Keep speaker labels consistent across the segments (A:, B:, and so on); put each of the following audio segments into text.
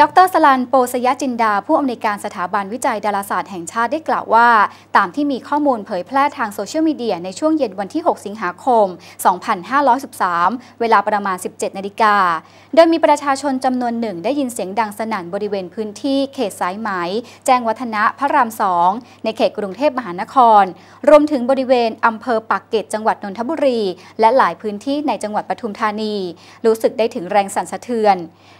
A: ดรสลันโปสยจินดา ผู้อำนวยการสถาบันวิจัย ดาราศาสตร์แห่งชาติ ได้กล่าวว่า ตามที่มีข้อมูลเผยแพร่ทางโซเชียลมีเดีย ในช่วงเย็นวันที่ 6 สิงหาคม 2513 เวลาประมาณ 17นาฬิกาโดยมีประชาชนจำนวนหนึ่ง ได้ยินเสียงดังสนั่นบริเวณพื้นที่เขตสายไหม แจ้งวัฒนะพระรามสองในเขตกรุงเทพมหานคร รวมถึงบริเวณอำเภอปากเกร็ดจังหวัดนนทบุรี และหลายพื้นที่ในจังหวัดปทุมธานี รู้สึกได้ถึงแรงสั่นสะเทือน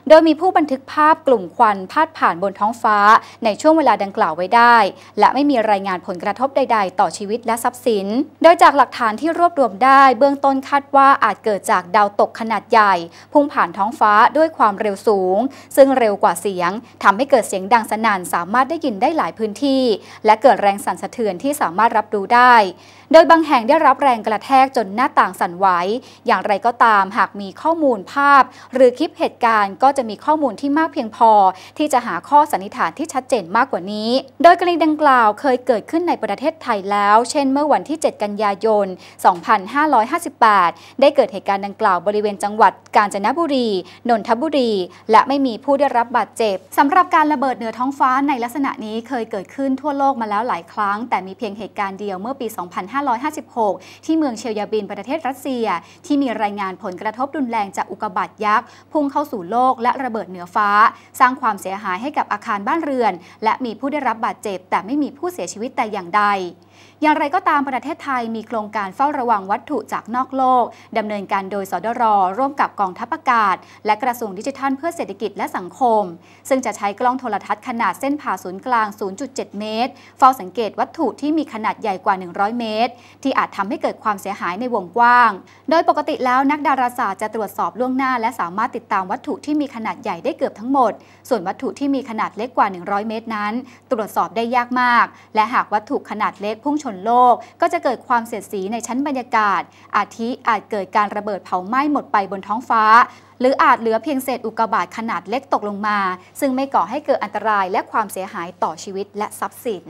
A: โดยมีผู้บันทึกภาพกลุ่มควันพาดผ่านบนท้องฟ้าในช่วงเวลาดังกล่าวไว้ได้ และไม่มีรายงานผลกระทบใดๆ ต่อชีวิตและทรัพย์สิน โดยจากหลักฐานที่รวบรวมได้เบื้องต้นคาดว่าอาจเกิดจากดาวตกขนาดใหญ่ พุ่งผ่านท้องฟ้าด้วยความเร็วสูง ซึ่งเร็วกว่าเสียง ทำให้เกิดเสียงดังสนั่นสามารถได้ยินได้หลายพื้นที่ และเกิดแรงสั่นสะเทือนที่สามารถรับรู้ได้โดยบางแห่งได้รับแรงกระแทกจนหน้าต่างสั่นไหว อย่างไรก็ตามหากมีข้อมูลภาพ หรือคลิปเหตุการณ์ก็จะมีข้อมูลที่มากเพียงพอที่จะหาข้อสันนิษฐานที่ชัดเจนมากกว่านี้ โดยกรณีดังกล่าวเคยเกิดขึ้นในประเทศไทยแล้ว เช่นเมื่อวันที่ 7 กันยายน 2558 ได้เกิดเหตุการณ์ดังกล่าวบริเวณจังหวัดกาญจนบุรี นนทบุรี และไม่มีผู้ได้รับบาดเจ็บสำหรับการระเบิดเหนือท้องฟ้าในลักษณะนี้เคยเกิดขึ้นทั่วโลกมาแล้วหลายครั้ง แต่มีเพียงเหตุการณ์เดียวเมื่อปี2 5 1 5 5 6 ที่เมืองเชลยาบินประเทศรัสเซียที่มีรายงานผลกระทบรุนแรงจากอุกบาตยักษ์ พุ่งเข้าสู่โลกและระเบิดเหนือฟ้า สร้างความเสียหายให้กับอาคารบ้านเรือน และมีผู้ได้รับบาดเจ็บ แต่ไม่มีผู้เสียชีวิตแต่อย่างใดอย่างไรก็ตามประเทศไทยมีโครงการเฝ้าระวังวัตถุจากนอกโลก ดำเนินการโดยสดรร่วมกับกองทัพอากาศ และกระทรวงดิจิทัลเพื่อเศรษฐกิจและสังคม ซึ่งจะใช้กล้องโทรทัศน์ขนาดเส้นผ่าศูนย์กลาง 0.7 เมตร เฝ้าสังเกตวัตถุที่มีขนาดใหญ่กว่า 100 เมตร ที่อาจทำให้เกิดความเสียหายในวงกว้าง โดยปกติแล้วนักดาราศาสตร์จะตรวจสอบล่วงหน้า และสามารถติดตามวัตถุที่มีขนาดใหญ่ได้เกือบทั้งหมด ส่วนวัตถุที่มีขนาดเล็กกว่า 100 เมตรนั้น ตรวจสอบได้ยากมาก และหากวัตถุขนาดเล็กพุ่งชนโลกก็จะเกิดความเสียดสีในชั้นบรรยากาศ อาทิอาจเกิดการระเบิดเผาไหม้หมดไปบนท้องฟ้า หรืออาจเหลือเพียงเศษอุกกาบาตขนาดเล็กตกลงมา ซึ่งไม่ก่อให้เกิดอันตรายและความเสียหายต่อชีวิตและทรัพย์สิน